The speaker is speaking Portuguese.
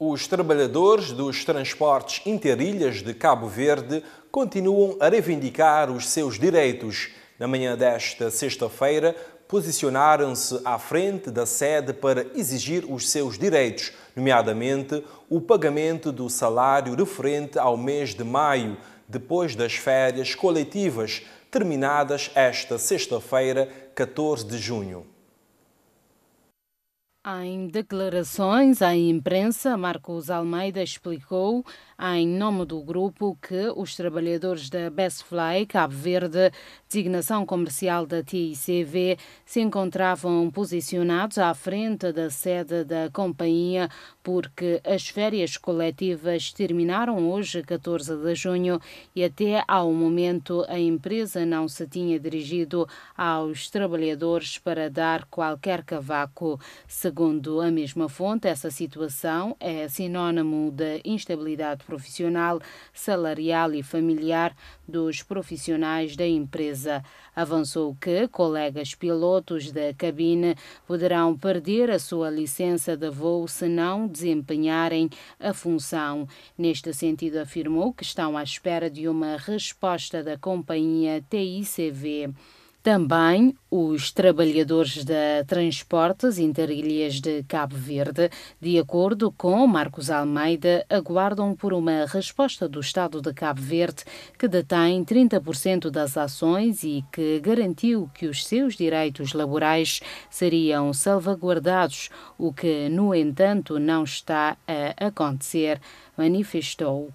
Os trabalhadores dos transportes interilhas de Cabo Verde continuam a reivindicar os seus direitos. Na manhã desta sexta-feira, posicionaram-se à frente da sede para exigir os seus direitos, nomeadamente o pagamento do salário referente ao mês de maio, depois das férias coletivas, terminadas esta sexta-feira, 14 de junho. Em declarações à imprensa, Marcos Almeida explicou, em nome do grupo, que os trabalhadores da Bestfly Cabo Verde, designação comercial da TICV, se encontravam posicionados à frente da sede da companhia porque as férias coletivas terminaram hoje, 14 de junho, e até ao momento a empresa não se tinha dirigido aos trabalhadores para dar qualquer cavaco. Se Segundo a mesma fonte, essa situação é sinônimo da instabilidade profissional, salarial e familiar dos profissionais da empresa. Avançou que colegas pilotos da cabine poderão perder a sua licença de voo se não desempenharem a função. Neste sentido, afirmou que estão à espera de uma resposta da companhia TICV. Também os trabalhadores da Transportes Interilhas de Cabo Verde, de acordo com Marcos Almeida, aguardam por uma resposta do Estado de Cabo Verde, que detém 30% das ações e que garantiu que os seus direitos laborais seriam salvaguardados, o que, no entanto, não está a acontecer, manifestou.